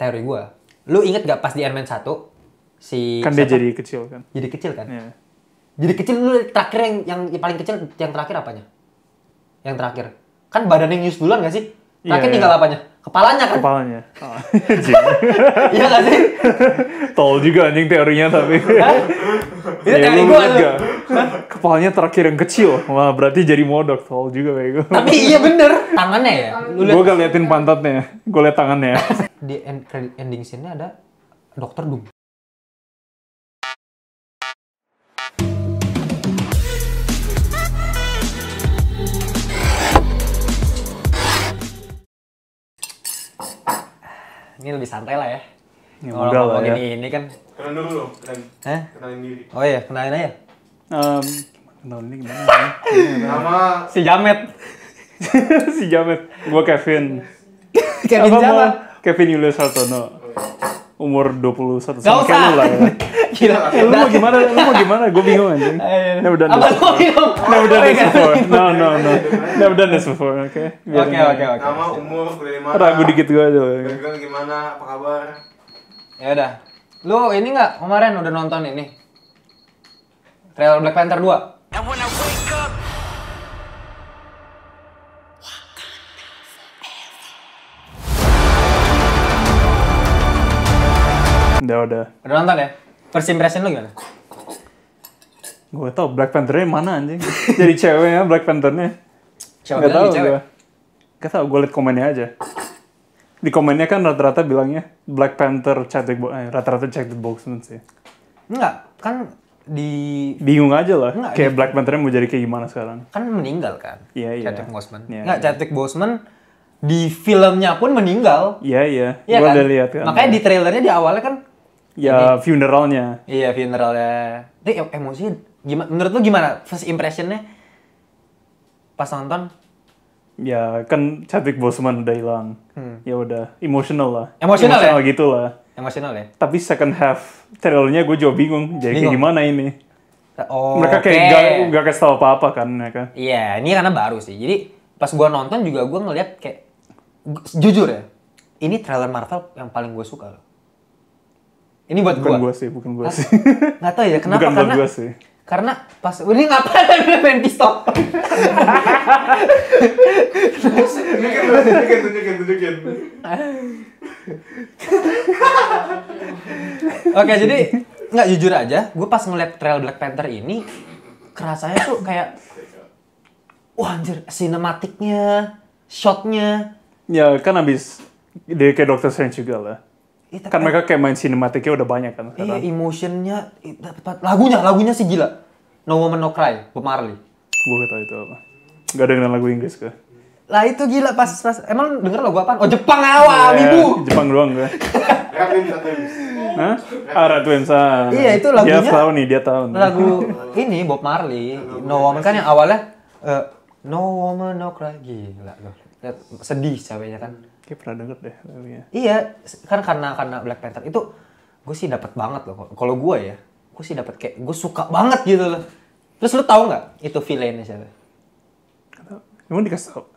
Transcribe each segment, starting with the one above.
teori gue. Lu inget gak pas di Iron Man 1? Si kan dia jadi kecil kan? Jadi kecil kan? Yeah. Jadi kecil lu terakhir yang, yang, yang paling kecil yang terakhir apanya? Yang terakhir. Kan badannya nyus duluan gak sih? Terakhir yeah, tinggal yeah. apanya? kepalanya kan kepalanya oh. iya gak sih tol juga anjing teorinya tapi Ini ya, teori gue enggak. kepalanya terakhir yang kecil wah berarti jadi modok tol juga kayak gue. tapi iya bener tangannya ya gue gak liatin pantatnya gue liat tangannya di end, ending scene ada dokter Doom Ini lebih santai lah ya. ya Kalau lah ya. ini ini kan. Kenalin dulu dong, kenalin. Hah? Kenalin diri. Oh iya, kenalin aja. Um, kenalin ini gimana? Nama si Jamet. si Jamet. Gue Kevin. Kevin Jamet. Kevin Julius Hartono. Oh, iya. Umur 21 sama kayak lu lah ya. gila. Eh, lu mau gimana? Lu mau gimana? Gue bingung anjing. Never done this before. Never done this before. No, no, no. Never done this before. Oke. Oke, oke, oke. Nama, umur, kuliah mana? Ragu dikit gue aja. Bergerak gimana? Apa kabar? Ya udah. Lu ini nggak kemarin udah nonton ini? Trailer Black Panther 2? Udah, udah. Udah nonton ya? First impression lu gimana? Gue tau Black Panther-nya mana anjing. Jadi ceweknya Black Panther-nya. Cewek Gak tau gue. Gak tau, gue liat komennya aja. Di komennya kan rata-rata bilangnya Black Panther Chadwick Boseman. Eh, rata-rata Chadwick Boseman sih. Enggak, kan di bingung aja lah Enggak, kayak di... Black Panther nya mau jadi kayak gimana sekarang kan meninggal kan iya yeah, iya yeah. Chadwick Boseman yeah, iya, nggak yeah. Chadwick Boseman di filmnya pun meninggal iya iya yeah. yeah, gua kan? udah lihat kan makanya di iya. trailernya di awalnya kan Ya Jadi, funeralnya. Iya funeralnya. Tapi emosi gimana? Menurut lu gimana first impressionnya pas nonton? Ya kan Chadwick Boseman udah hilang. Hmm. Ya udah emotional lah. Emotional, emotional ya? gitu lah. Emotional ya. Tapi second half trailernya gue juga bingung. Jadi bingung. gimana ini? Oh, mereka kayak okay. gak, gak kasih tau apa-apa kan mereka. Ya iya, yeah, ini karena baru sih. Jadi pas gue nonton juga gue ngeliat kayak jujur ya, ini trailer Marvel yang paling gue suka loh ini buat bukan gua. gua sih, bukan gua sih. Gak tau ya kenapa bukan karena buat sih. Karena pas ini ngapain main pistol? Tunjukin, tunjukin, tunjukin, tunjukin. Oke, jadi nggak jujur aja, gue pas ngeliat trail Black Panther ini kerasanya tuh kayak wah anjir, sinematiknya, shotnya. Ya kan abis dia kayak Doctor Strange juga lah Ya, kan mereka kayak main sinematiknya udah banyak kan iya, sekarang. Iya, emotionnya dapat lagunya, lagunya sih gila. No Woman No Cry, Bob Marley. Gue gak tau itu apa. Gak dengerin lagu Inggris ke? Lah itu gila pas pas emang denger lagu apa? Oh Jepang awal, ah, yeah, ibu. Iya, Jepang doang gue. Hah? Ah, Ratu ah. Iya, itu lagunya. Dia tahu nih, dia tahu. Nih. Lagu ini Bob Marley, No Woman kan yang awalnya uh, No Woman No Cry gila Lihat sedih ceweknya kan kayak pernah denger deh namanya Iya, kan karena karena Black Panther itu gue sih dapat banget loh. Kalau gue ya, gue sih dapat kayak gue suka banget gitu loh. Terus lu tau nggak itu villainnya siapa? Emang dikasih tau?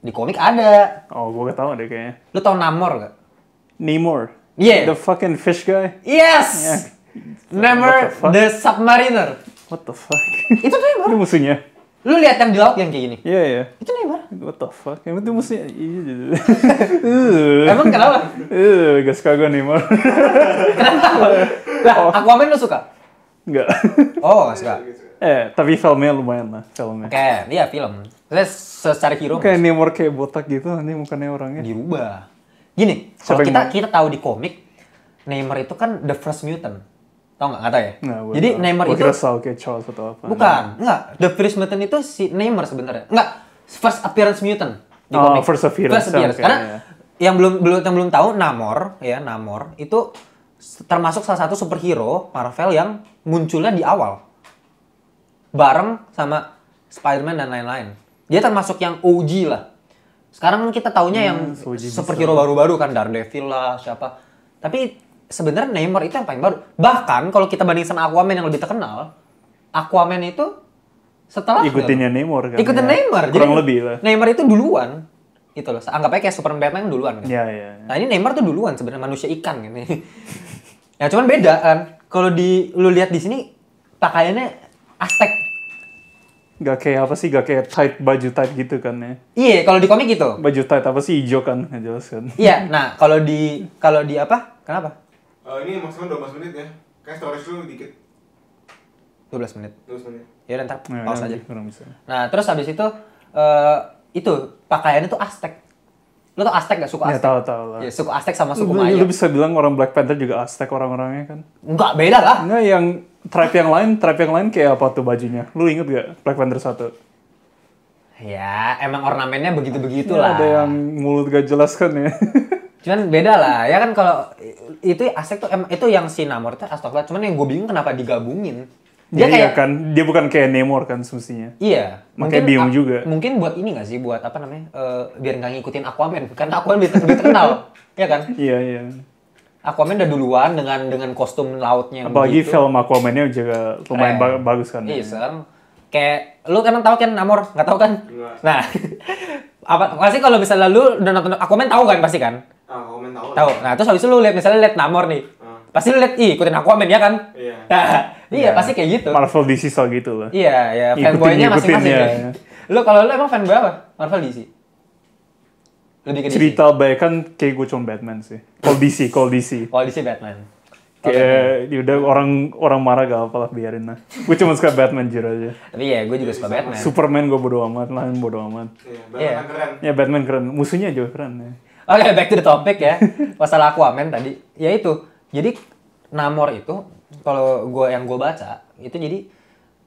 Di komik ada. Oh, gue gak tau deh kayaknya. Lu tau Namor gak? Namor? Iya. Yeah. The fucking fish guy? Yes! Yeah. Namor the, the Submariner. What the fuck? itu Namor. Itu musuhnya. Lu lihat yang di laut yang kayak gini? Iya, yeah, iya. Yeah. Itu Neymar. What the fuck? emang itu mesti Emang kenapa? Eh, gak suka gue Neymar. kenapa? Lah, oh. amin lu suka? Enggak. Oh, gak suka. Eh, tapi filmnya lumayan lah, filmnya. Oke, okay, iya film. Saya secara hero. Kayak Neymar kayak botak gitu, nanti mukanya orangnya. Dirubah. Gini, kalau kita, kita tahu di komik, Neymar itu kan the first mutant Tau nggak? Nggak tau ya? Nah, Jadi tahu. Neymar itu... Kira Charles atau apa. Bukan. Nah. Nggak. The First Mutant itu si Neymar sebenarnya. Nggak. First Appearance Mutant. Di oh, komik. First Appearance. First Appearance. Okay, Karena yeah. yang belum belum yang belum tahu Namor ya Namor itu termasuk salah satu superhero Marvel yang munculnya di awal bareng sama Spider-Man dan lain-lain. Dia termasuk yang OG lah. Sekarang kita taunya hmm, yang superhero baru-baru kan Daredevil lah siapa. Tapi sebenarnya Neymar itu yang paling baru. Bahkan kalau kita bandingkan sama Aquaman yang lebih terkenal, Aquaman itu setelah ikutinnya Neymar kan. Ikutin ya. Neymar. Kurang Jadi, lebih lah. Neymar itu duluan gitu loh. Anggap aja kayak Superman Batman duluan kan. Iya, iya. Ya. Nah, ini Neymar tuh duluan sebenarnya manusia ikan kan. ya cuman beda kan. Kalau di lu lihat di sini pakaiannya Aztec. Gak kayak apa sih, gak kayak tight baju tight gitu kan ya. Iya, kalau di komik gitu. Baju tight apa sih hijau kan, jelas kan. Iya, nah kalau di kalau di apa? Kenapa? uh, ini maksimal 12 menit ya kayak storage lu dikit 12 menit 12 menit ya udah ntar nah, pause iya, aja iya, bisa. nah terus habis itu uh, itu pakaiannya tuh Aztec lo tau Aztec gak suku Aztec? Ya tau tau lah. Ya, suku Aztec sama suku Maya. Lu, bisa bilang orang Black Panther juga Aztec orang-orangnya kan? Enggak, beda lah. Enggak, yang tribe yang lain, tribe yang lain kayak apa tuh bajunya? Lu inget gak Black Panther 1? Ya, emang ornamennya begitu-begitu ya, Ada yang mulut gak jelas kan ya. Cuman beda lah, ya kan kalau itu asek tuh itu yang si Namor tuh astagfirullah cuman yang gue bingung kenapa digabungin. Dia ya, kayak kan, dia bukan kayak Namor kan susinya Iya. Makanya mungkin, bingung juga. Mungkin buat ini gak sih, buat apa namanya, uh, biar nggak ngikutin Aquaman, karena Aquaman lebih terkenal, ya kan? Iya iya. Aquaman udah duluan dengan dengan kostum lautnya. Apalagi begitu. film Aquamannya juga lumayan eh, ba bagus kan. Iya, serem. Kayak lu kan tau kan Namor, nggak tau kan? Nah, apa pasti kalau bisa lalu udah nonton Aquaman tahu kan pasti kan? tahu. Tahu. Nah, terus habis itu lu lihat misalnya lihat Namor nih. Hmm. Pasti lu lihat ih ikutin Aquaman ya kan? Iya. Nah, iya yeah. pasti kayak gitu. Marvel DC soal gitu loh. Iya, iya, fanboy-nya masing-masing. Ya. Lu kalau lu emang fanboy apa? Marvel DC. Lebih ke DC. Cerita baik kan kayak gue cuma Batman sih. Call DC, call DC. Call DC Batman. Kayak okay. Ya udah orang orang marah gak apa lah biarin lah. Gue cuma suka Batman jir aja. Tapi ya gue juga iya, suka Batman. Superman gue bodo amat, lain bodo amat. Iya, yeah, Batman yeah. keren. Ya Batman keren. Musuhnya juga keren ya. Oke, okay, back to the topic ya. Masalah Aquaman tadi. Ya itu. Jadi Namor itu kalau gua yang gua baca itu jadi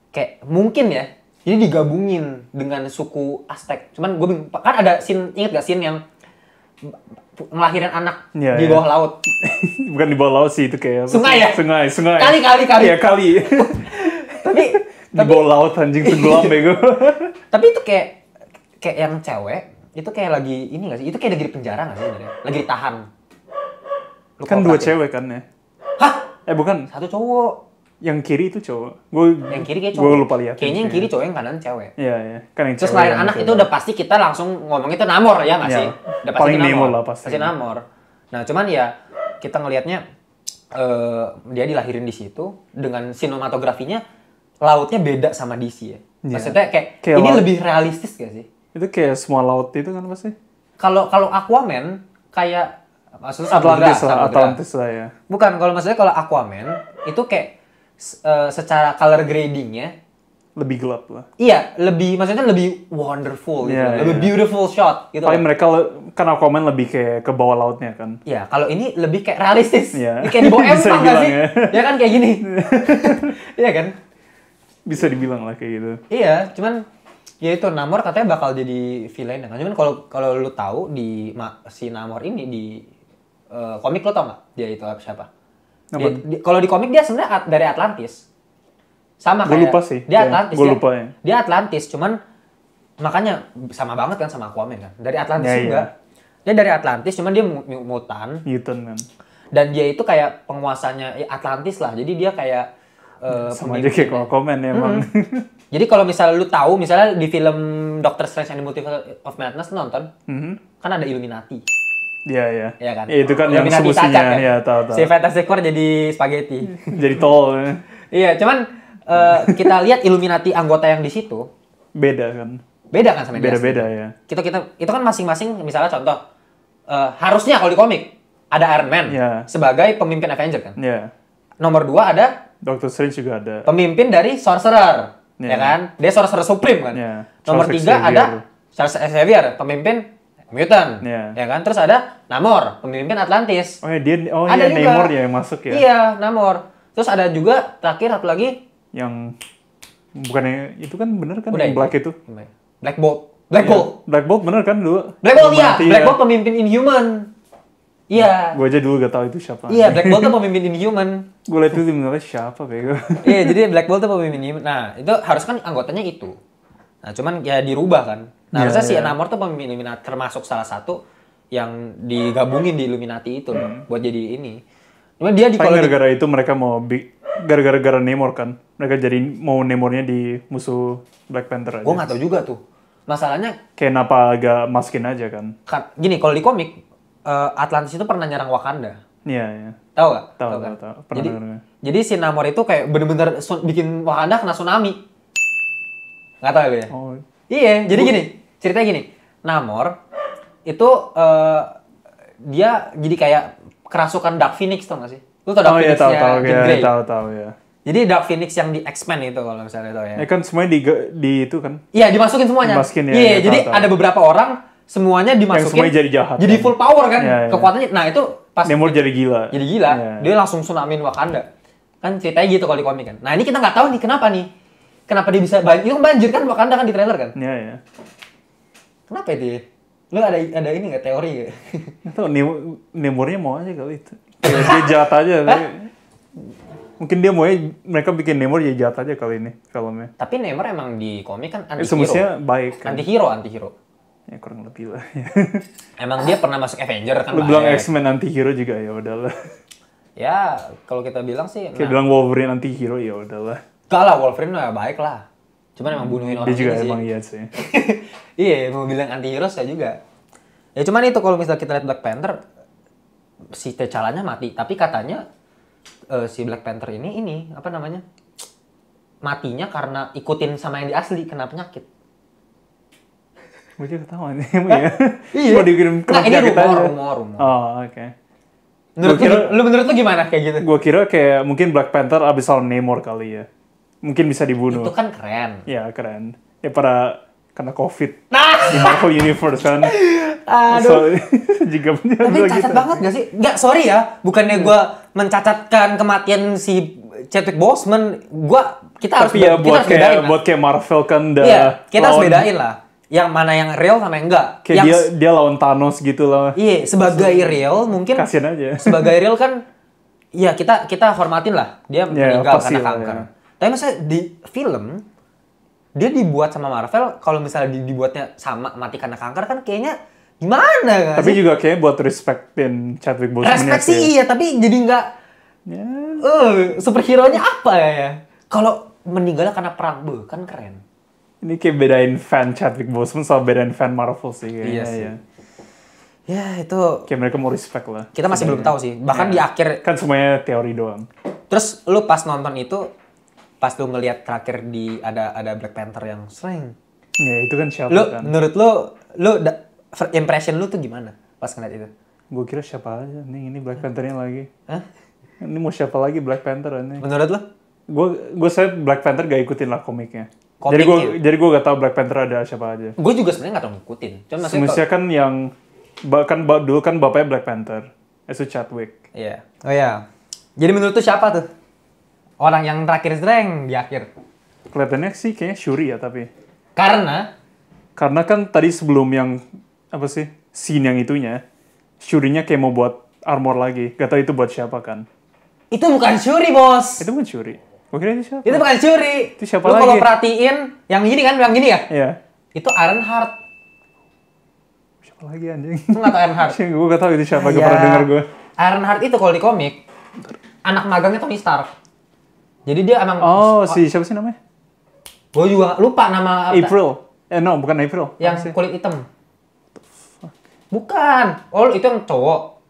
kayak mungkin ya. Jadi digabungin dengan suku Aztec. Cuman gue bingung, kan ada sin, inget gak sin yang melahirkan anak yeah, di iya. bawah yeah. laut. Bukan di bawah laut sih itu kayak sungai ya? Sungai, sungai. Kali kali kali. Iya, kali. tapi di bawah laut anjing tenggelam bego. tapi itu kayak kayak yang cewek itu kayak lagi ini gak sih? Itu kayak lagi di penjara gak sih sebenarnya? Lagi ditahan. Lu kan dua cewek kan ya? Hah? Eh bukan. Satu cowok. Yang kiri itu cowok. Gue yang kiri kayak cowok. Gue lupa lihat. Kayaknya yang kiri cowok yang kanan cewek. Iya iya. Kan yang Terus lain anak itu udah pasti kita langsung ngomong itu namor ya gak ya. sih? Udah pasti Paling namor lah pasti. Pasti namor. Nah cuman ya kita ngelihatnya uh, dia dilahirin di situ dengan sinematografinya lautnya beda sama DC ya. Iya. Maksudnya kayak, kayak ini lebih realistis gak sih? Itu kayak semua laut itu kan pasti. Kalau kalau Aquaman kayak maksudnya Atlantis lah, Atlantis lah ya. Bukan, kalau maksudnya kalau Aquaman itu kayak uh, secara color gradingnya lebih gelap lah. Iya, lebih maksudnya lebih wonderful gitu, yeah, lebih iya. beautiful shot gitu. Paling mereka kan Aquaman lebih kayak ke bawah lautnya kan. Iya, kalau ini lebih kayak realistis. Yeah. Ini kayak di bawah empang gak sih? Ya. ya kan kayak gini. Iya kan? Bisa dibilang lah kayak gitu. Iya, cuman ya itu Namor katanya bakal jadi villain ya kan cuman kalau kalau lu tahu di si Namor ini di uh, komik lu tau nggak dia itu siapa kalau di komik dia sebenarnya at, dari Atlantis sama kayak gua lupa sih. dia iya, Atlantis ya, lupa, ya. dia Atlantis cuman makanya sama banget kan sama Aquaman kan dari Atlantis ya, iya. juga ya. dia dari Atlantis cuman dia mutan mutant kan dan dia itu kayak penguasanya ya, Atlantis lah jadi dia kayak Eh, sama aja kayak kalau komen ya emang. Jadi kalau misalnya lu tahu misalnya di film Doctor Strange and the Multiverse of Madness nonton, -hmm. kan ada Illuminati. Iya, iya. Iya kan? Ya, itu kan Illuminati yang semestinya. kan? Ya, Si Fantastic Four jadi spaghetti. jadi tol. Iya, cuman uh, kita lihat Illuminati anggota yang di situ beda kan. Beda kan sama dia? Beda-beda ya. Kita kita itu kan masing-masing misalnya contoh uh, harusnya kalau di komik ada Iron Man yeah. sebagai pemimpin Avenger kan. Yeah. Nomor dua ada Doctor Strange juga ada. Pemimpin dari sorcerer, yeah. ya iya. kan? Dia sorcerer supreme kan. Yeah. Nomor Charles tiga Xavier. ada Charles Xavier, pemimpin Mutant, yeah. ya kan? Terus ada Namor, pemimpin Atlantis. Oh ya dia, oh ada iya, juga. Namor ya yang masuk ya. Iya Namor. Terus ada juga terakhir satu lagi yang bukannya itu kan bener kan Udah, yang ya? Black itu? Black Bolt. Black iya, Bolt. Ya, Black Bolt bener kan dulu? Black Bolt iya. Black ya. Bolt pemimpin Inhuman. Iya. Nah, gue aja dulu gak tahu itu siapa. Iya, Black Bolt tuh kan pemimpin Inhuman gue liat itu timnasional siapa bego iya jadi Black Bolt itu pemimpin nah itu harus kan anggotanya itu nah cuman ya dirubah kan nah yeah, harusnya yeah. si iya. Namor tuh pemimpin Illuminati termasuk salah satu yang digabungin di Illuminati itu loh, mm. buat jadi ini cuma dia di kalau gara-gara itu mereka mau big gara-gara gara Namor kan mereka jadi mau Namornya di musuh Black Panther aja gue nggak tau juga tuh masalahnya kenapa agak maskin aja kan. kan, gini kalau di komik eh, Atlantis itu pernah nyerang Wakanda Iya, iya. Tahu gak? Tahu, tahu, tahu. Jadi, dengar. jadi si Namor itu kayak bener-bener bikin Wakanda kena tsunami. Gak tau ya, ya? Oh. Iya, jadi gini, ceritanya gini. Namor itu uh, dia jadi kayak kerasukan Dark Phoenix tau gak sih? Lu tau Dark oh, Phoenix iya, Tahu, tahu, Iya, tau, tau, iya. Jadi Dark Phoenix yang di X-Men itu kalau misalnya tau ya. Ya kan semuanya di, di itu kan? Iya, dimasukin semuanya. Dimasukin ya. Iya, ya, jadi ada beberapa orang semuanya dimasukin. Yang semuanya jadi jahat. Jadi kan? full power kan ya, ya. kekuatannya. Nah, itu pas Namor jadi gila. Jadi gila, yeah. dia langsung Sunamin Wakanda. Kan ceritanya gitu kalau di komik kan. Nah, ini kita nggak tahu nih kenapa nih. Kenapa dia bisa banjir? Itu banjir kan Wakanda kan di trailer kan? Iya, yeah, iya. Yeah. Kenapa dia? Ya? Lu ada ada ini nggak teori ya? Tahu Namornya mau aja kali itu. dia jahat aja. Mungkin dia mau ya, mereka bikin Namor jadi jahat aja kali ini filmnya. Tapi Namor emang di komik kan anti hero. Eh, baik kan. Anti hero, anti hero ya kurang lebih lah emang dia pernah masuk Avenger kan lu bilang X-Men anti hero juga ya udahlah ya kalau kita bilang sih kita nah, bilang Wolverine anti hero ya udahlah Kalah Wolverine lah baik lah cuman emang hmm, bunuhin orang dia juga sih. emang iya sih iya mau bilang anti hero saya juga ya cuman itu kalau misalnya kita lihat Black Panther si T'Challanya mati tapi katanya uh, si Black Panther ini ini apa namanya matinya karena ikutin sama yang di asli kena penyakit juga ketawa nih, emang ya? Iya. Cuma dikirim ke nah, ini rumor, aja. rumor, rumor. Oh, oke. Okay. Menurut kira, lu, lu menurut lu gimana kayak gitu? Gue kira kayak mungkin Black Panther abis lawan Namor kali ya. Mungkin bisa dibunuh. Itu kan keren. Iya, keren. Ya pada kena COVID. Nah! Di Marvel Universe kan. Aduh. So, jika Tapi cacat gitu. banget gak sih? Gak, sorry ya. Bukannya gue mencacatkan kematian si Chadwick Boseman. Gue, kita harus, ya, buat kita kayak, Buat kayak Marvel kan udah... Iya, kita harus bedain lah yang mana yang real sama yang enggak. Kayak yang, dia dia lawan Thanos gitu loh. Iya, sebagai real mungkin kasian aja. sebagai real kan ya kita kita hormatin lah dia ya, meninggal pasti, karena kanker. Yeah. Tapi maksudnya di film dia dibuat sama Marvel kalau misalnya dibuatnya sama mati karena kanker kan kayaknya gimana kan? Tapi sih? juga kayaknya buat respectin Chadwick Boseman. Ya, Respect sih iya, tapi jadi enggak. yeah. Ya. uh, superhero-nya apa ya? Kalau meninggal karena perang, beuh, kan keren. Ini kayak bedain fan Chadwick Boseman sama bedain fan Marvel sih. Kayaknya. Iya sih. Ya. ya itu. Kayak mereka mau respect lah. Kita masih sebenernya. belum tahu sih. Bahkan ya. di iya. akhir. Kan semuanya teori doang. Terus lu pas nonton itu, pas lu ngelihat terakhir di ada ada Black Panther yang sering. Ya itu kan siapa lu, kan. Menurut lu, lu da, impression lu tuh gimana pas ngeliat itu? Gue kira siapa aja. Nih ini Black Panthernya lagi. Hah? Ini mau siapa lagi Black Panther ini? Menurut lu? Gue gue saya Black Panther gak ikutin lah komiknya. Komiknya. jadi gue iya. jadi gue gak tau Black Panther ada siapa aja gue juga sebenarnya gak tau ngikutin cuma kan yang bahkan dulu kan bapaknya Black Panther itu Chadwick iya yeah. oh ya yeah. jadi menurut tuh siapa tuh orang yang terakhir sering di akhir kelihatannya sih kayaknya Shuri ya tapi karena karena kan tadi sebelum yang apa sih scene yang itunya Shurinya kayak mau buat armor lagi gak tau itu buat siapa kan itu bukan Shuri bos itu bukan Shuri itu siapa? Itu bukan Shuri. Itu siapa Lu lagi? kalau perhatiin yang gini kan, yang gini ya? Iya. Itu Iron Heart. Siapa lagi anjing? Lu tahu tahu Iron Heart? gue gak tau itu siapa, gue iya. pernah denger gue. Iron Heart itu kalau di komik, anak magangnya Tony Stark. Jadi dia emang... Oh, si siapa sih namanya? Gue juga lupa nama... April. Eh, no, bukan April. Yang kulit hitam. Bukan. Oh, itu yang cowok.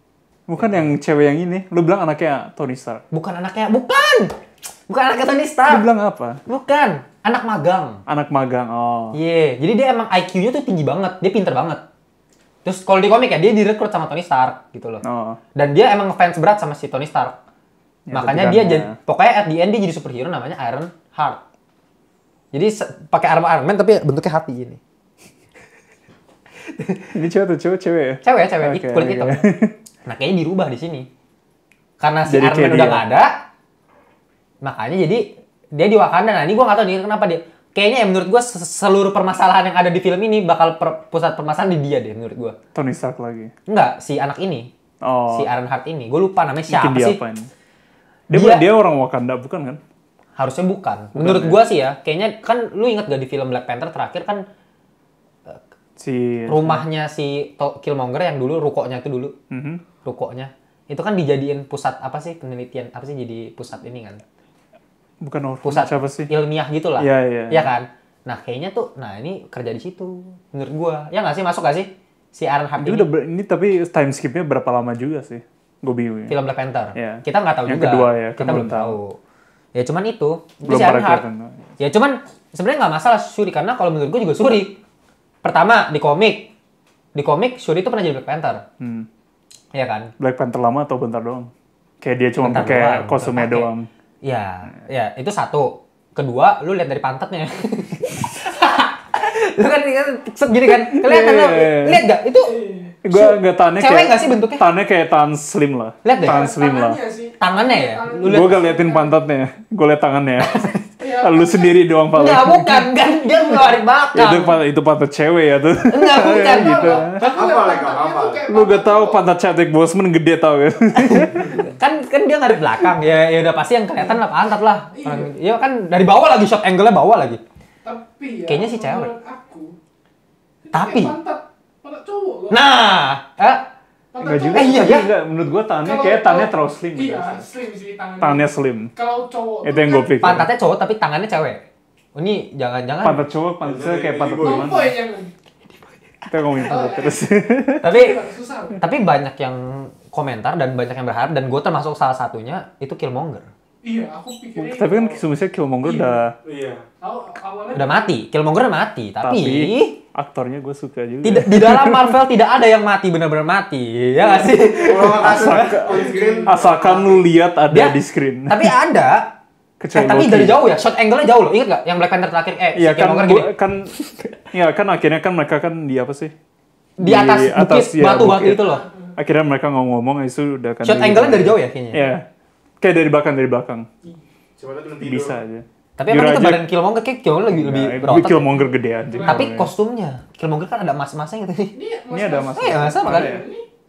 Bukan yang cewek yang ini. Lu bilang anaknya Tony Stark. Bukan anaknya. Bukan! Bukan anak ketonista. Dia bilang apa? Bukan. Anak magang. Anak magang, oh. Iya. Yeah. Jadi dia emang IQ-nya tuh tinggi banget. Dia pinter banget. Terus kalau di komik ya, dia direkrut sama Tony Stark gitu loh. Oh. Dan dia emang fans berat sama si Tony Stark. Ya, Makanya dia jadi, pokoknya at the end dia jadi superhero namanya Iron Heart. Jadi pakai armor Iron Man tapi bentuknya hati gini. Ini cewek tuh cewek cewek ya? Cewek cewek okay, kulit okay. hitam. Nah kayaknya dirubah di sini. Karena si Jadi Iron Man udah nggak ada, Makanya jadi dia di Wakanda. Nah ini gue gak tau nih kenapa dia. Kayaknya ya menurut gue seluruh permasalahan yang ada di film ini bakal per, pusat permasalahan di dia deh menurut gue. Tony Stark lagi? Enggak, si anak ini. Oh. Si Iron Heart ini. Gue lupa namanya siapa Mungkin dia sih. Dia, dia, dia orang Wakanda bukan kan? Harusnya bukan. bukan menurut ya. gue sih ya. Kayaknya kan lu inget gak di film Black Panther terakhir kan si rumahnya si Killmonger yang dulu rukonya itu dulu mm -hmm. rukonya itu kan dijadiin pusat apa sih penelitian apa sih jadi pusat ini kan bukan Orhun, pusat siapa sih? ilmiah gitu lah. Iya, iya, iya. Iya kan? Nah, kayaknya tuh nah ini kerja di situ menurut gua. Ya nggak sih masuk gak sih? Si Aaron Hart ini. Udah ini tapi time skipnya berapa lama juga sih? Gue bingung. Ya. Film Black Panther. ya. Kita nggak tahu Yang juga. kedua ya, kita kan belum tahu. tahu. Ya cuman itu, belum si Aaron Hart. Ya cuman sebenarnya nggak masalah Shuri karena kalau menurut gua juga Shuri. Pertama di komik, di komik Shuri itu pernah jadi Black Panther. Hmm. Iya kan? Black Panther lama atau bentar doang? Kayak dia cuma pakai kostumnya doang. Ya, ya itu satu. Kedua, lu lihat dari pantatnya. lu kan gini kan, kelihatan yeah, yeah. Iya. lihat gak? Itu gue nggak tanya cewek kayak, gak sih bentuknya? Tannya kayak tan slim lah. Lihat deh. Tan slim lah. Sih. Tangannya ya? Gua Gue gak liatin pantatnya, gua liat tangannya. Iya, ah, lu sendiri doang paling. Enggak, bukan. Kan dia ngeluarin batang. itu pantat itu pantat cewek ya tuh. Enggak, ya, bukan. gitu. Apa lagi? Apa? Lu gak tau pantat cantik Bosman gede tau kan? kan kan dia dari belakang. Ya ya udah pasti yang kelihatan lah pantat lah. Iya ya kan dari bawah lagi shot angle-nya bawah lagi. Tapi ya, Kayaknya sih cewek. Tapi. Nah, eh, Enggak juga. Eh, iya, iya. Enggak, iya. iya. menurut gua tangannya kayak tangannya terlalu slim. Gitu. Iya, slim sih tangannya. Tangannya slim. Kalau cowok itu yang gue kan pikir. Pantatnya cowok tapi tangannya cewek. Ini jangan-jangan pantat cowok pantat kayak pantat gimana? Kita ngomongin pantat oh, terus. Iya. Tapi tapi banyak yang komentar dan banyak yang berharap dan gue termasuk salah satunya itu Killmonger. Iya, aku pikirnya. Tapi kan sebenarnya Killmonger udah iya. awalnya udah mati. Killmonger mati, tapi aktornya gue suka juga. Tidak di dalam Marvel tidak ada yang mati benar-benar mati, ya gak sih? Asalkan, asalkan lu lihat ada ya, di screen. Tapi ada. eh, tapi dari jauh ya, shot angle-nya jauh loh. Ingat gak yang Black Panther terakhir? Eh, ya, kan, gini. kan, ya kan akhirnya kan mereka kan di apa sih? Di, di atas, bukit iya, batu-batu ya, itu loh. Akhirnya mereka ngomong-ngomong itu eh, udah kan. Shot angle-nya dari jauh ya kayaknya. Iya. kayak dari belakang dari belakang. Coba bisa aja. Tapi emang itu bareng Killmonger kayak Killmonger lebih iya, lebih berotot. Ya. Killmonger gede aja. Iya. Tapi kostumnya Killmonger kan ada mas-masnya gitu nih. Ya, Ini ada mas. Iya, mas sama kan. Ya?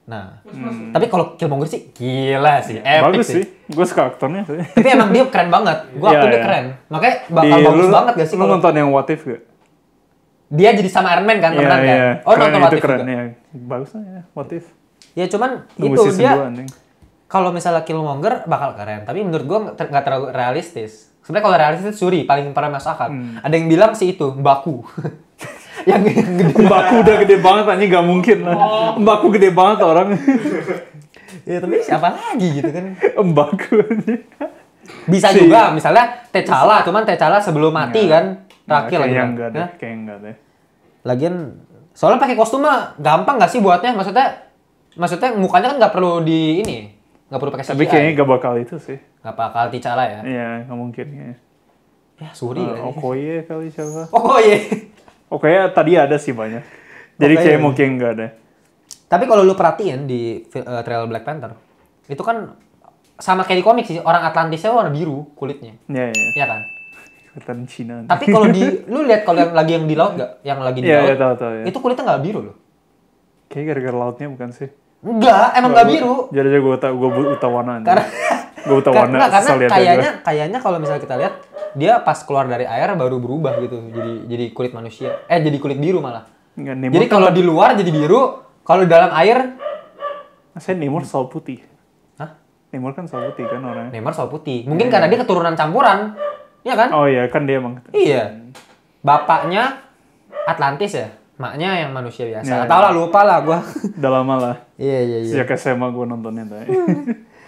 Nah, hmm. tapi kalau Killmonger sih gila sih, epic bagus sih. sih. Gue suka aktornya sih. Tapi emang dia keren banget. Gue iya, aktor dia keren. Makanya bakal bagus banget gak sih? kalau nonton yang What If gak? Dia jadi sama Iron Man kan, yeah, temenan kan? Oh, nonton What If keren, Ya. Bagus lah ya, What If. Ya cuman itu dia, kalau misalnya Killmonger bakal keren. Tapi menurut gue nggak terlalu realistis. Sebenarnya kalau realistis itu Suri paling pernah masuk akal. Hmm. Ada yang bilang sih itu Baku. yang, gede. Baku udah gede banget tanya nggak mungkin lah. Oh. Baku gede banget orang. ya tapi siapa lagi gitu kan. Baku. Bisa si. juga misalnya Tecala, cuman Tecala sebelum mati Nggak. kan terakhir lagi. Kayak enggak deh, kayak enggak deh. Lagian soalnya pakai kostum mah gampang gak sih buatnya? Maksudnya maksudnya mukanya kan nggak perlu di ini nggak perlu pakai CGI. Tapi kayaknya nggak bakal itu sih. Nggak bakal ticala ya? Iya, nggak mungkin. Iya. Ya, ya Suri uh, Okoye kali siapa? Okoye! Okoye tadi ada sih banyak. Jadi okay. kayak mungkin nggak ada. Tapi kalau lu perhatiin di uh, eh, trailer Black Panther, itu kan sama kayak di komik sih, orang Atlantisnya warna biru kulitnya. Iya, iya. Iya kan? Kelihatan Cina. Tapi kalau di, lu lihat kalau yang lagi yang di laut nggak? Yang lagi di yeah, iya, laut, yeah, tahu, tahu, yeah. itu kulitnya nggak biru loh. Kayaknya gara-gara lautnya bukan sih? Enggak, emang enggak biru. Jadi aja gue gue buta warna. Karena gue buta warna. Karena, karena kayaknya kayaknya kalau misalnya kita lihat dia pas keluar dari air baru berubah gitu. Jadi jadi kulit manusia. Eh jadi kulit biru malah. Enggak, Nemo jadi kalau di luar jadi biru, kalau di dalam air saya Neymar sawo putih. Hah? Neymar kan sawo putih kan orangnya. Neymar sawo putih. Mungkin yeah. karena dia keturunan campuran. Iya kan? Oh iya, kan dia emang. Iya. Bapaknya Atlantis ya? maknya yang manusia biasa. Ya, Tahu ya. lah lupa lah gue Udah lama lah. Iya iya iya. Sejak SMA gue nontonnya tadi.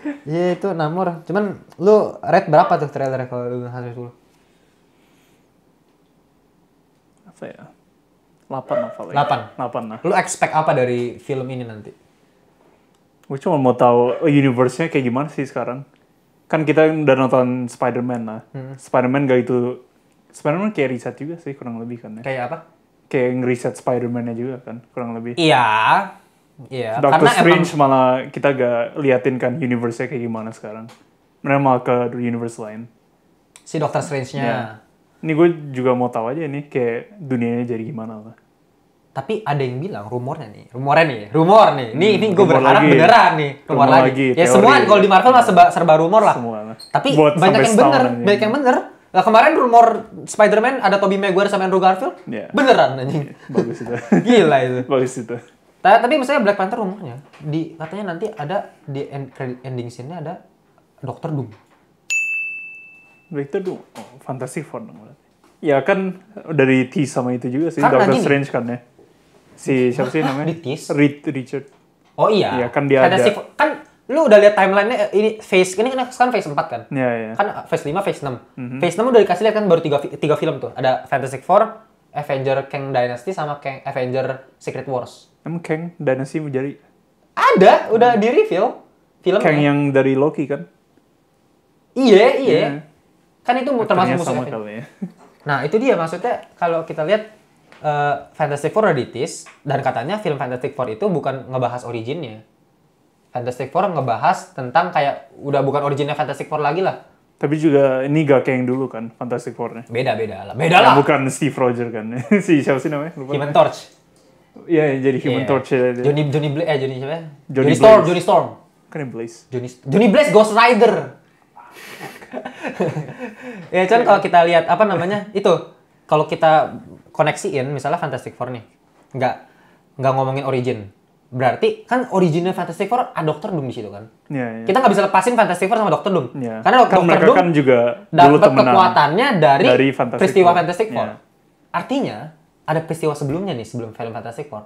Iya itu Namor. Cuman lu rate berapa tuh trailer kalau lu ngasih dulu? Apa ya? 8 apa lagi? 8. 8 lah. Lu expect apa dari film ini nanti? Gue cuma mau tahu eh, universe-nya kayak gimana sih sekarang. Kan kita udah nonton Spider-Man lah. Hmm. Spider-Man gak itu Spider-Man kayak riset juga sih kurang lebih kan ya. Kayak apa? kayak ngeriset Spider-Man-nya juga kan kurang lebih. Iya. Iya, Doctor karena Strange emang... malah kita gak liatin kan universe-nya kayak gimana sekarang. Mereka malah ke universe lain. Si Doctor Strange-nya. Ya. Ini gue juga mau tahu aja nih kayak dunianya jadi gimana lah. Tapi ada yang bilang rumornya nih, rumornya nih, rumor nih. Ini hmm, ini gue berharap lagi. beneran nih, rumor, rumor lagi. lagi. Ya semua kalau di Marvel mah serba, serba rumor lah. Semua. Tapi Buat banyak yang bener, banyak yang bener Nah kemarin rumor Spider-Man ada Tobey Maguire sama Andrew Garfield. Yeah. Beneran anjing. Iya, bagus itu. Gila itu. bagus itu. tapi misalnya Black Panther rumornya di katanya nanti ada di end, ending scene-nya ada Doctor Doom. Doctor Doom. Oh, Fantasy Four namanya. Ya kan dari T e sama itu juga sih kan Doctor Strange kan ya. Si siapa sih e namanya? E Reed Richard. Oh iya. Iya kan dia Fantasy ada. Kan lu udah lihat timelinenya eh, ini face ini kan sekarang face 4 kan yeah, yeah. kan face eh, 5 face 6 mm -hmm. phase 6 mhm. udah dikasih lihat kan baru tiga, tiga film tuh ada Fantastic Four Avenger Kang Dynasty sama Kang Avenger Secret Wars emang Kang Dynasty menjadi ada udah hmm. di reveal film Kang yang dari Loki kan iya iya yeah. kan itu Akhirnya termasuk musuh ya. nah itu dia maksudnya kalau kita lihat uh, Fantastic Four udah ditis dan katanya film Fantastic Four itu bukan ngebahas originnya Fantastic Four ngebahas tentang kayak udah bukan originnya Fantastic Four lagi lah. Tapi juga ini gak kayak yang dulu kan Fantastic Four-nya. Beda beda lah. Beda lah. Bukan Steve Rogers kan. si siapa sih namanya? Lupa Human Torch. Iya, yeah, jadi Human yeah. Iya. Torch ya. Johnny Johnny Blaze eh Johnny siapa? Johnny, Johnny Storm, Johnny Storm. Kan Blaze. Johnny Johnny Blaze Ghost Rider. ya cuman kalau kita lihat apa namanya itu kalau kita koneksiin misalnya Fantastic Four nih nggak nggak ngomongin origin berarti kan original Fantastic Four ada ah, Doctor Doom di situ kan. Yeah, yeah. Kita nggak bisa lepasin Fantastic Four sama Doctor Doom. Yeah. Karena Doctor Dokter Doom iya. kan, kan juga dapat kekuatannya dari, dari Fantastic peristiwa Four. Fantastic Four. Yeah. Artinya ada peristiwa sebelumnya nih sebelum film Fantastic Four.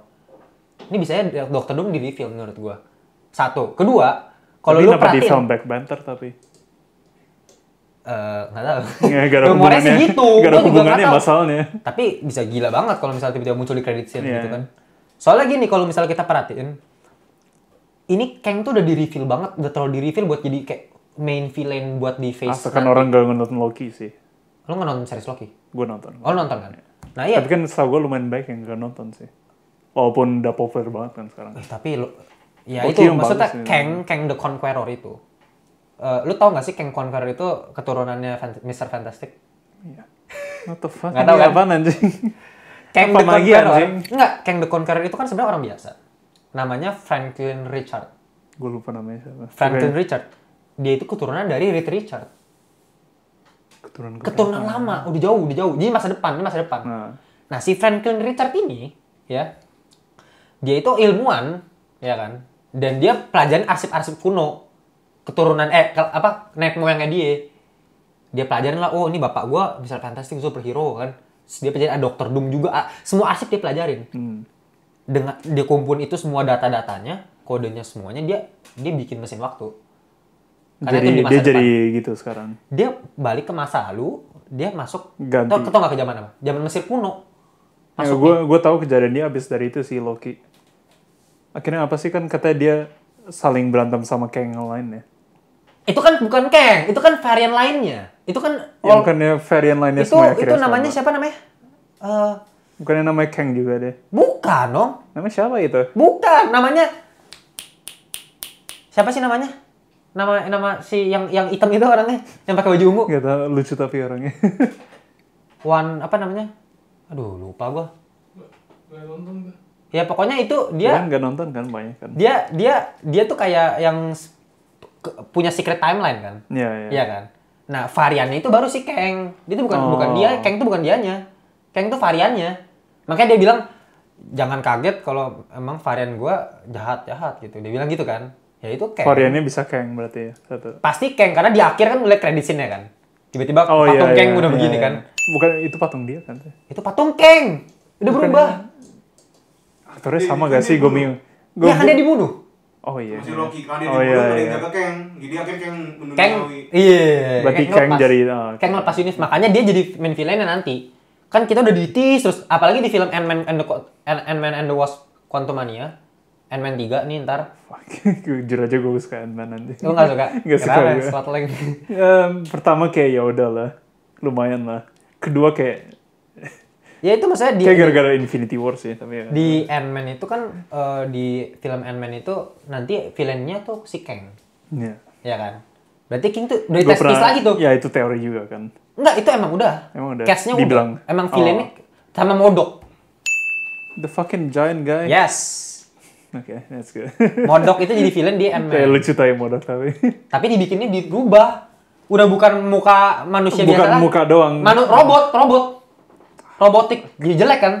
Ini bisa ya Dokter Doom di film menurut gua. Satu, kedua, kalau lu perhatiin di film Black Panther tapi eh, nggak uh, tahu. Ya, gara rumornya gitu. Gara hubungannya masalahnya. Tapi bisa gila banget kalau misalnya tiba-tiba muncul di kredit scene yeah. gitu kan. Soalnya gini, kalau misalnya kita perhatiin, ini Kang tuh udah di-reveal banget, udah terlalu di-reveal buat jadi kayak main villain buat di face. Asalkan ah, nanti. orang gak nonton Loki sih. Lo gak nonton series Loki? Gue nonton. Oh nonton kan? Ya. Nah iya. Tapi kan setahu gue lumayan baik yang gak nonton sih. Walaupun udah populer banget kan sekarang. Eh, tapi lo... Ya Loki itu, maksudnya Kang, Kang the Conqueror itu. Uh, lo tau gak sih Kang Conqueror itu keturunannya Mr. Fantastic? Iya. What the fuck? Gak tau kan? Apaan anjing? Kang the Conqueror. Sih. Enggak, Kang the Conqueror itu kan sebenarnya orang biasa. Namanya Franklin Richard. Gue lupa namanya siapa. Franklin okay. Richard. Dia itu keturunan dari Reed Richard. Keturunan, keturunan, lama. Udah jauh, udah jauh. Jadi masa depan, ini masa depan. Nah. nah, si Franklin Richard ini, ya, dia itu ilmuwan, ya kan? Dan dia pelajarin arsip-arsip kuno. Keturunan, eh, apa, naik moyangnya dia. Dia pelajarin lah, oh ini bapak gue misalnya fantastik superhero kan dia pelajarin ada ah, dokter Doom juga ah. semua arsip dia pelajarin hmm. dengan dia kumpulin itu semua data-datanya kodenya semuanya dia dia bikin mesin waktu karena jadi, dia depan. jadi gitu sekarang dia balik ke masa lalu dia masuk ganti tau, tau gak ke zaman apa zaman Mesir kuno ya, masuk ya, gue gue tahu dia abis dari itu si Loki akhirnya apa sih kan katanya dia saling berantem sama Kang yang lain ya itu kan bukan Kang itu kan varian lainnya itu kan ya, all, bukannya varian lainnya itu, semua ya, Itu namanya sama. siapa namanya? Uh, bukannya namanya Kang juga deh. Bukan dong. Namanya siapa itu? Bukan, namanya Siapa sih namanya? Nama nama si yang yang hitam itu orangnya yang pakai baju ungu. gitu lucu tapi orangnya. One apa namanya? Aduh, lupa gua. Ya pokoknya itu dia nggak nonton kan banyak kan. Dia dia dia tuh kayak yang punya secret timeline kan. Iya, iya. Iya kan? Nah, variannya itu baru si Kang. Dia itu bukan oh. bukan dia, oh. Kang itu bukan dianya. Kang itu variannya. Makanya dia bilang jangan kaget kalau emang varian gua jahat-jahat gitu. Dia bilang gitu kan. Ya itu Kang. Variannya bisa Kang berarti ya. Satu. Pasti Kang karena di akhir kan mulai kredisinnya kan. Tiba-tiba oh, iya, patung iya, Kang iya, udah iya, begini iya. kan. Iya. Bukan itu patung dia kan. Itu patung Kang. Udah bukan berubah. Aktornya sama gak sih Gomi? Gomi. Ya kan dia dibunuh. Oh iya. Masih Loki iya. karena dia oh, iya, iya. Kang. Jadi akhirnya Kang menduniawi. Iya. Berarti Kang jadi oh, okay. Kang lepas unif makanya dia jadi main villainnya nanti. Kan kita udah ditis terus apalagi di film Ant-Man and the Ant-Man and the Wasp Quantumania. Ant-Man 3 nih ntar. Jujur aja gue suka Ant-Man nanti. Lu gak suka? gak suka gue. Scott um, pertama kayak ya udah lah. Lumayan lah. Kedua kayak ya itu maksudnya di kayak gara-gara Infinity War sih tapi ya. di Ant-Man itu kan uh, di film Ant-Man itu nanti villainnya tuh si Kang Iya. Yeah. ya kan berarti King tuh udah tes pernah, lagi tuh ya itu teori juga kan Enggak, itu emang udah emang udah cashnya dibilang udah. emang villainnya oh. sama modok the fucking giant guy yes Oke, okay, that's good. modok itu jadi villain di Ant-Man. Kayak lucu tayo ya, modok tapi. tapi dibikinnya dirubah. Udah bukan muka manusia bukan biasa Bukan muka doang. Manu robot, robot robotik jadi jelek kan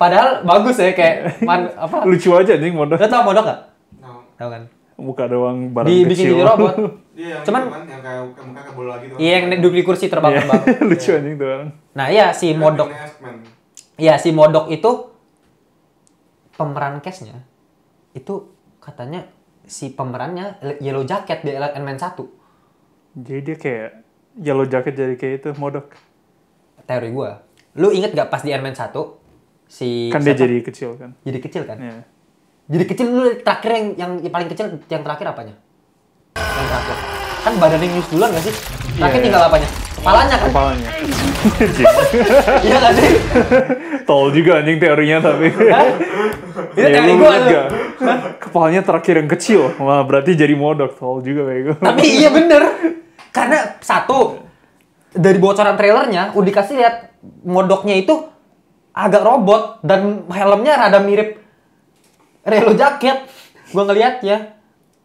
padahal bagus ya kayak man, apa lucu aja nih modok lo tau modok gak Tahu kan muka doang barang Dibikin kecil. jadi robot. Iya, Cuman yang kayak muka kebola gitu. Iya, yang duduk di kursi terbang-terbang. Iya, lucu aja anjing orang. Nah, iya si iya, Modok. Iya, si Modok itu pemeran case-nya itu katanya si pemerannya Yellow Jacket di Ant-Man 1. Jadi dia kayak Yellow Jacket jadi kayak itu Modok. Teori gua. Lu inget gak pas di Iron Man 1 si Kan dia jadi kecil kan. Jadi kecil kan? Yeah. Jadi kecil lu terakhir yang, yang yang paling kecil yang terakhir apanya? Yang terakhir. Kan badannya nyus duluan gak sih? Terakhir yeah, iya. tinggal yeah. apanya? Kepalanya kan? Kepalanya. Iya gak sih? Tol juga anjing teorinya tapi. Itu ya, teori gue. Kepalanya terakhir yang kecil. Wah berarti jadi modok. Tol juga kayak gue. Tapi iya bener. Karena satu, dari bocoran trailernya udah dikasih lihat modoknya itu agak robot dan helmnya rada mirip Relo Jacket Gua ngeliat ya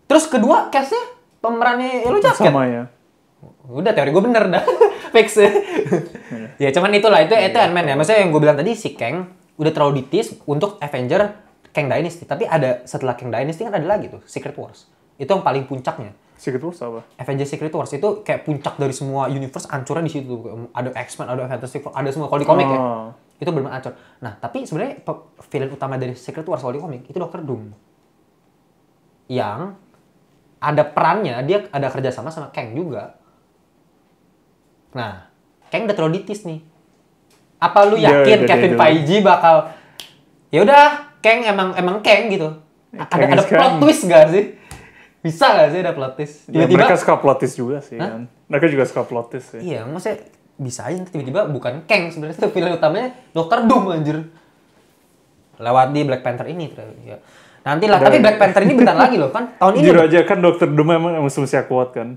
terus kedua nya pemerannya Relo Jacket sama ya udah teori gue bener dah fix iya. ya cuman itulah itu itu iya, Ant-Man ya iya. maksudnya yang gue bilang tadi si Kang udah terlalu ditis untuk Avenger Kang Dynasty tapi ada setelah Kang Dynasty kan ada lagi tuh Secret Wars itu yang paling puncaknya Secret Wars apa? Avengers Secret Wars itu kayak puncak dari semua universe ancurnya di situ. Ada X-Men, ada Fantastic Four, ada semua. Kalau di komik oh. ya, ah. itu benar-benar ancur. Nah, tapi sebenarnya villain utama dari Secret Wars kalau di komik itu Doctor Doom. Yang ada perannya, dia ada kerjasama sama Kang juga. Nah, Kang udah troditis nih. Apa lu iya, yakin yeah, iya, Kevin yeah, Feige bakal ya udah Kang emang emang Kang gitu? ada ada plot twist gak sih? bisa gak sih ada plot twist? Tiba -tiba, ya, mereka suka plot twist juga sih kan. Mereka juga suka plot twist sih. Iya, maksudnya bisa aja tiba-tiba bukan Kang sebenarnya itu film utamanya Dokter Doom anjir. Lewat di Black Panther ini ya. Nanti lah, tapi Black Panther ini bentar lagi loh kan tahun ini. Jujur aja kan Dokter Doom emang musuh musuhnya kuat kan.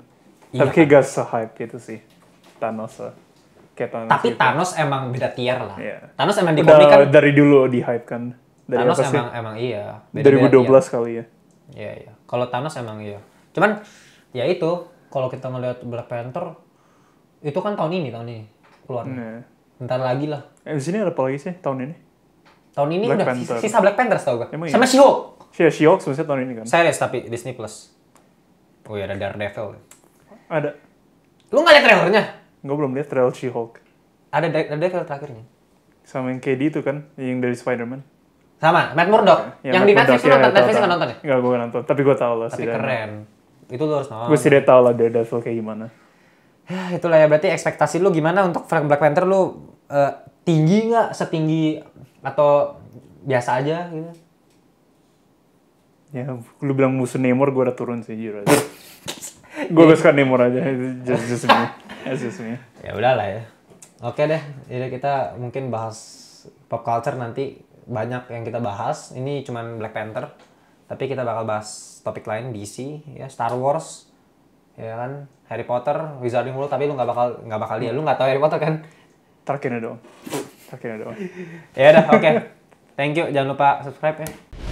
Iya, tapi kan? gak se-hype gitu sih Thanos lah. Eh, Thanos tapi gitu. Thanos emang beda tier lah. Yeah. Thanos emang di komik kan- dari dulu di hype kan. Dari Thanos emang emang iya. Beda -beda 2012 tier. kali ya. Iya, iya. Kalau Thanos emang iya. Cuman ya itu kalau kita ngelihat Black Panther itu kan tahun ini tahun ini keluar. Nah. Ntar lagi lah. Eh, di sini ada apa lagi sih tahun ini? Tahun ini Black udah Panther. sisa Black Panther tau gak Emang Sama iya? She-Hulk. Iya, She-Hulk sebenarnya tahun ini kan. Series tapi Disney Plus. Oh ya ada Daredevil. Ada. Lu nggak lihat trailernya? Gue belum lihat trailer She-Hulk. Ada Daredevil terakhirnya. Sama yang KD itu kan, yang dari Spider-Man. Sama, Matt Murdock. Ya, yang Matt di Netflix lu iya, nonton, iya, Netflix nggak nonton ya? Nggak, gue nonton. Tapi gue tau lah sih. Tapi keren. Itu lo harus nonton. Gue sih udah tau lah Daredevil kayak gimana. Ya, itulah ya. Berarti ekspektasi lu gimana untuk Frank Black Panther lu uh, tinggi nggak? Setinggi atau biasa aja gitu? Ya, lu bilang musuh Namor gue udah turun sih, jujur aja. gue gak suka Namor aja. Just, just me. just me. Ya udahlah ya. Oke deh, jadi kita mungkin bahas pop culture nanti banyak yang kita bahas. Ini cuman Black Panther, tapi kita bakal bahas topik lain DC, ya Star Wars, ya kan, Harry Potter, Wizarding World. Tapi lu nggak bakal nggak bakal dia, lu nggak tahu Harry Potter kan? Terakhirnya doang. Terakhirnya doang. ya udah, oke. Okay. Thank you, jangan lupa subscribe ya.